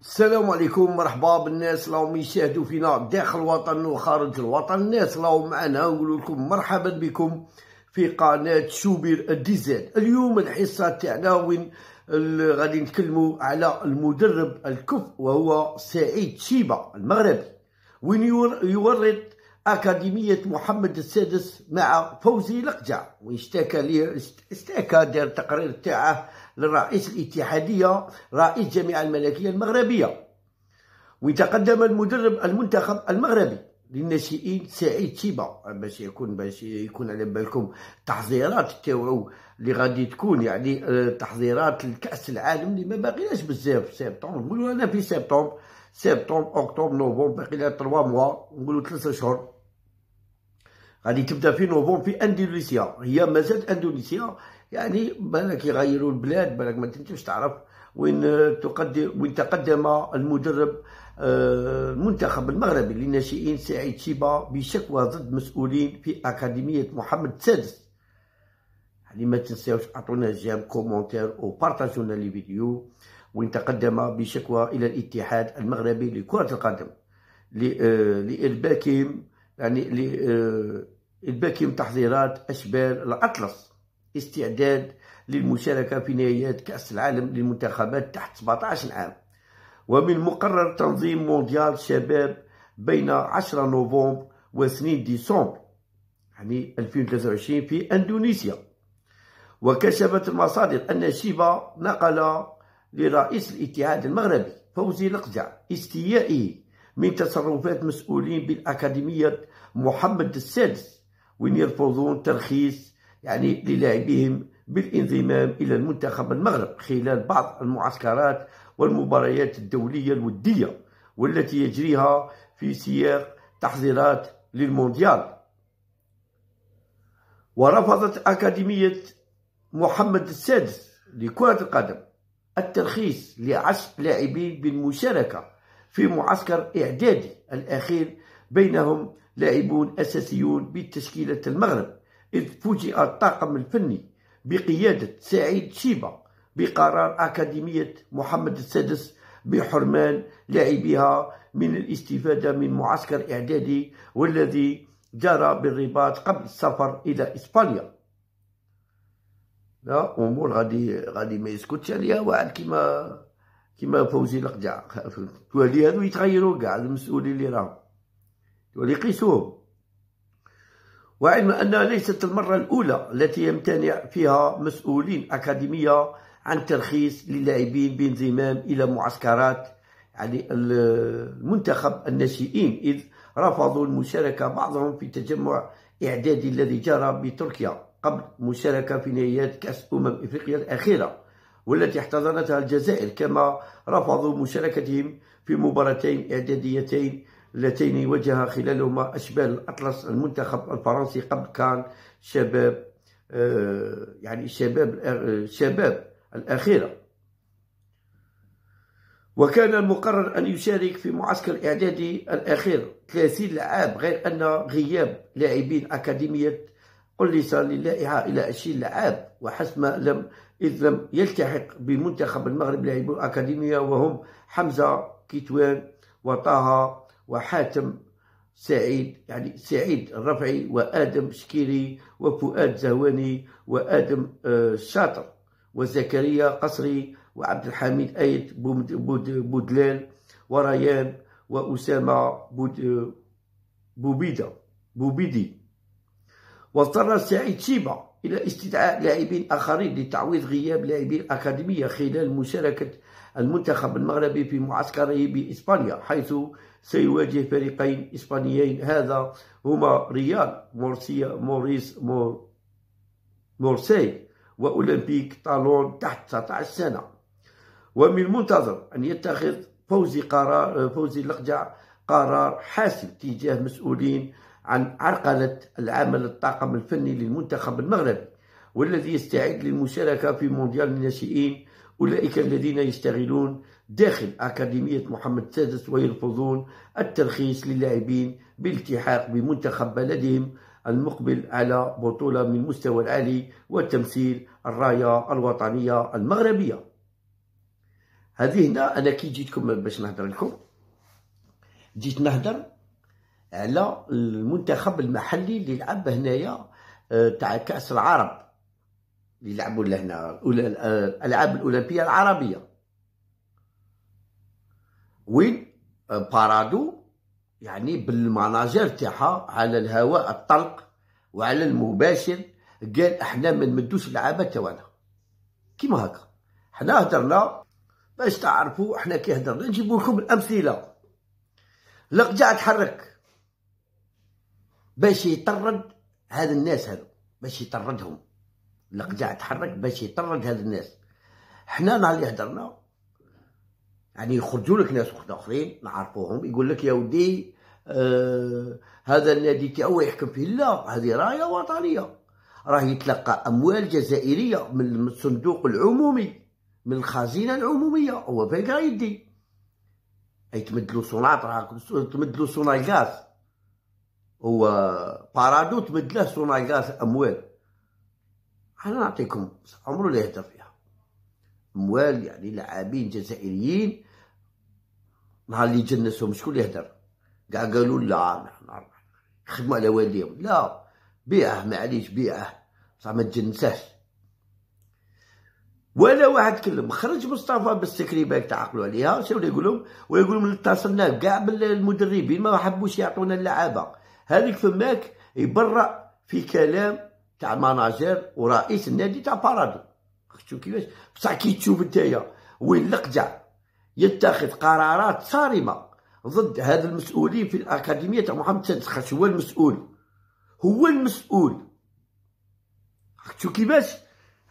السلام عليكم مرحبا بالناس راهم يشاهدوا فينا داخل الوطن وخارج الوطن الناس راهم معنا نقول لكم مرحبا بكم في قناه شوبير الديزاد اليوم الحصه تاعنا وين غادي نتكلموا على المدرب الكف وهو سعيد شيبا المغربي وين يورد أكاديمية محمد السادس مع فوزي لقجع واشتكى ليه اشتكى دار التقرير تاعه للرئيس الاتحادية رئيس جامعة الملكية المغربية وتقدم المدرب المنتخب المغربي للناشئين سعيد شيبا باش يكون باش يكون على بالكم التحضيرات تاعو اللي غادي تكون يعني آه، تحضيرات لكاس العالم اللي ما باقيناش بزاف سبتمبر نقولوا انا في سبتمبر سبتمبر اكتوبر نوفمبر باقي لها 3 موا نقولوا 3 شهور غادي تبدا في نوفمبر في اندونيسيا هي مازالت اندونيسيا يعني بالك يغيروا البلاد بالك ما تنتوش تعرف وين تقدم وين تقدم المدرب آه، المنتخب المغربي للناشئين سعيد شيبا بشكوى ضد مسؤولين في اكاديميه محمد السادس يعني ما تنساوش اعطونا جيم كومونتير وبارطاجونا لي فيديو وين تقدم بشكوى الى الاتحاد المغربي لكره القدم آه، لارباكهم يعني لارباكهم آه، تحضيرات اشبال الاطلس استعداد للمشاركة في نهائيات كأس العالم للمنتخبات تحت 17 عام ومن مقرر تنظيم مونديال شباب بين 10 نوفمبر و 2 ديسمبر يعني 2023 في اندونيسيا وكشفت المصادر ان شيبا نقل لرئيس الاتحاد المغربي فوزي لقجع استيائه من تصرفات مسؤولين بالاكاديميه محمد السادس وين يرفضون ترخيص يعني للاعبيهم بالانضمام إلى المنتخب المغرب خلال بعض المعسكرات والمباريات الدولية الودية والتي يجريها في سياق تحضيرات للمونديال ورفضت أكاديمية محمد السادس لكرة القدم الترخيص لعشر لاعبين بالمشاركة في معسكر إعدادي الأخير بينهم لاعبون أساسيون بتشكيلة المغرب إذ فوجئ الطاقم الفني بقيادة سعيد شيبة بقرار أكاديمية محمد السادس بحرمان لاعبيها من الاستفادة من معسكر إعدادي والذي جرى بالرباط قبل السفر إلى إسبانيا لا أمور غادي غادي ما يسكتش عليها واحد كيما كيما فوزي القجع تولي هادو يتغيروا كاع المسؤولين اللي راهم تولي يقيسوهم وعلم أنها ليست المرة الأولى التي يمتنع فيها مسؤولين أكاديمية عن ترخيص للاعبين بانضمام إلى معسكرات يعني المنتخب الناشئين إذ رفضوا المشاركة بعضهم في تجمع إعدادي الذي جرى بتركيا قبل مشاركة في نهائيات كأس أمم إفريقيا الأخيرة والتي احتضنتها الجزائر كما رفضوا مشاركتهم في مباراتين إعداديتين اللتين واجه خلالهما أشبال الأطلس المنتخب الفرنسي قبل كان شباب آه، يعني شباب آه، شباب الأخيرة وكان المقرر أن يشارك في معسكر إعدادي الأخير 30 لعاب غير أن غياب لاعبين أكاديمية قلص للائحة إلى 20 لعاب وحسب ما لم إذ لم يلتحق بمنتخب المغرب لاعبو الأكاديمية وهم حمزة كيتوان وطه وحاتم سعيد يعني سعيد الرفعي وادم شكيري وفؤاد زهواني وادم الشاطر آه، وزكريا قصري وعبد الحميد ايد بودلال وريان واسامه بود آه، بوبيده بوبيدي واضطر سعيد شيبا الى استدعاء لاعبين اخرين لتعويض غياب لاعبي الاكاديميه خلال مشاركه المنتخب المغربي في معسكره بإسبانيا حيث سيواجه فريقين إسبانيين هذا هما ريال مورسيا موريس مور مورسي وأولمبيك طالون تحت 19 سنة ومن المنتظر أن يتخذ فوزي قرار فوزي اللقجع قرار حاسم تجاه مسؤولين عن عرقلة العمل الطاقم الفني للمنتخب المغربي والذي يستعد للمشاركة في مونديال الناشئين أولئك الذين يشتغلون داخل أكاديمية محمد السادس ويرفضون الترخيص للاعبين بالالتحاق بمنتخب بلدهم المقبل على بطولة من المستوى العالي وتمثيل الراية الوطنية المغربية هذه هنا أنا كي جيتكم باش نهضر لكم جيت نهضر على المنتخب المحلي اللي لعب هنايا آه، تاع كأس العرب اللي يلعبوا لهنا الالعاب الاولمبيه العربيه وين بارادو يعني بالمناجر تاعها على الهواء الطلق وعلى المباشر قال احنا ما نمدوش اللعابه تاعنا كيما هكا حنا هدرنا باش تعرفوا احنا كي هدرنا نجيبوا لكم الامثله لقجع تحرك باش يطرد هاد الناس هادو باش يطردهم القجاع تحرك باش يطرد هاد الناس حنا نهار اللي هدرنا يعني يخرجوا لك ناس اخرين نعرفوهم يقول لك يا ودي آه هذا النادي تاعو يحكم فيه لا هذه رايه وطنيه راه يتلقى اموال جزائريه من الصندوق العمومي من الخزينه العموميه هو فين راه يدي اي تمدلو صونات راه تمدلو غاز هو بارادو تمدله غاز اموال انا نعطيكم عمره لا يهدر فيها اموال يعني لاعبين جزائريين نهار اللي جنسهم شكون اللي يهدر كاع قالوا لا نعم، نعم. خدموا على والديهم لا بيعه معليش بيعه بصح ما تجنساش ولا واحد تكلم خرج مصطفى بالسكريبه تعقلوا عليها شنو يقول لهم ويقول لهم اتصلنا كاع بالمدربين ما حبوش يعطونا اللعابه هذيك فماك يبرأ في كلام تاع ماناجير ورئيس النادي تاع بارادو شفتوا كيفاش بصح كي تشوف نتايا وين القجع يتخذ قرارات صارمه ضد هذا المسؤولين في الاكاديميه تاع محمد سادس هو المسؤول هو المسؤول شفتوا كيفاش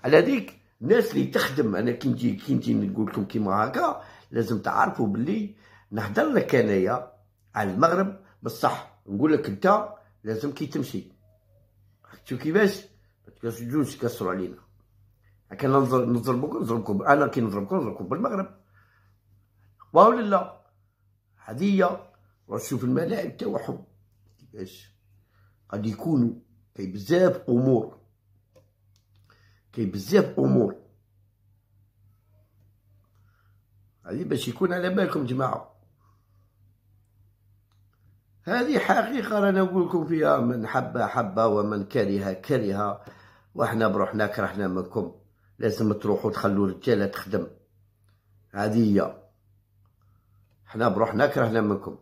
على ذيك الناس اللي تخدم انا كي نجي كي نجي نقول لكم كيما هكا لازم تعرفوا باللي نهضر لك انايا على المغرب بصح نقول لك انت لازم كي تمشي شفتوا كيفاش ما تجوش تكسروا علينا كان نضربكم نضربكم انا كي نضربكم نضربكم بالمغرب واو لا هديه روح شوف الملاعب تاعهم كيفاش قد يكونوا كاين بزاف امور كاين بزاف امور هذه باش يكون على بالكم جماعه هذه حقيقة رانا نقول لكم فيها من حب حبة ومن كره كره وإحنا بروحنا كرهنا منكم لازم تروحوا تخلوا الرجالة تخدم هذه هي حنا بروحنا كرهنا منكم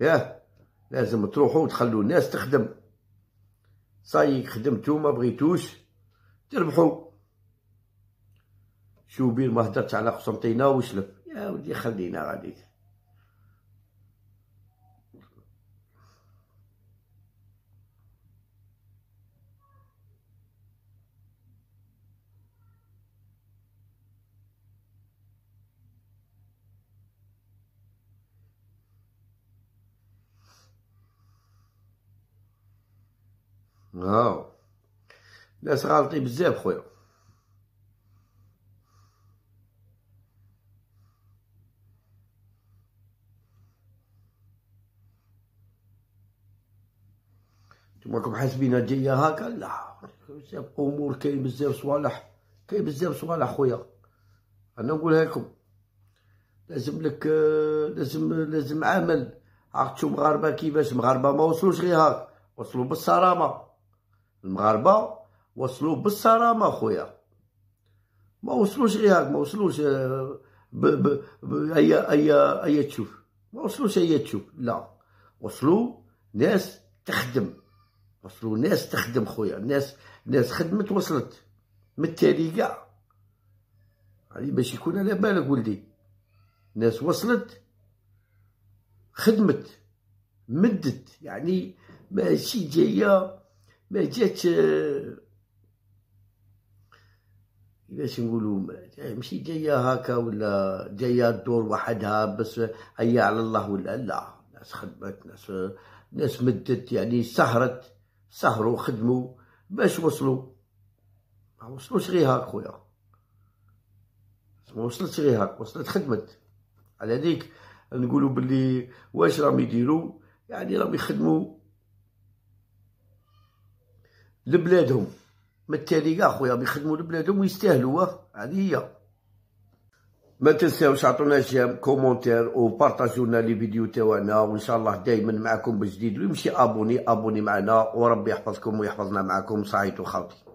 ياه لازم تروحوا وتخلوا الناس تخدم صاي خدمتو ما بغيتوش تربحوا بير ما هدرتش على قسنطينة وشلف يا ودي خلينا غادي هاو ناس غالطين بزاف خويا نتوما راكم حاسبينها جايه هاكا لا بزاف امور كاين بزاف صوالح كاين بزاف صوالح خويا انا نقولها لكم لازم لك لازم لازم عمل عرفتوا مغاربه كيفاش مغاربه ما وصلوش غير هاك وصلوا بالصرامه المغاربه وصلوا بالصرامه خويا ما وصلوش غير ما وصلوش آه، ب ب ب اي اي اي تشوف ما وصلوش اي تشوف لا وصلوا ناس تخدم وصلوا ناس تخدم خويا ناس ناس خدمت وصلت من التالي كاع يعني باش يكون على بالك ولدي ناس وصلت خدمت مدت يعني ماشي جايه ما جات كيفاش نقولوا ماشي جايه هكا ولا جايه الدور وحدها بس هيا على الله ولا لا ناس خدمت ناس ناس مدت يعني سهرت سهروا خدموا باش وصلوا ما وصلوش غير هاك خويا ما وصلتش غير هاك وصلت خدمت على ذيك نقولوا باللي واش راهم يديروا يعني راهم يخدموا لبلادهم ما التالي كاع خويا بيخدموا لبلادهم ويستاهلوا هذه هي ما تنساوش عطونا جيم كومونتير وبارطاجوا لي فيديو تاعنا وان شاء الله دائما معكم بجديد ويمشي ابوني ابوني معنا وربي يحفظكم ويحفظنا معكم صحيتو خاوتي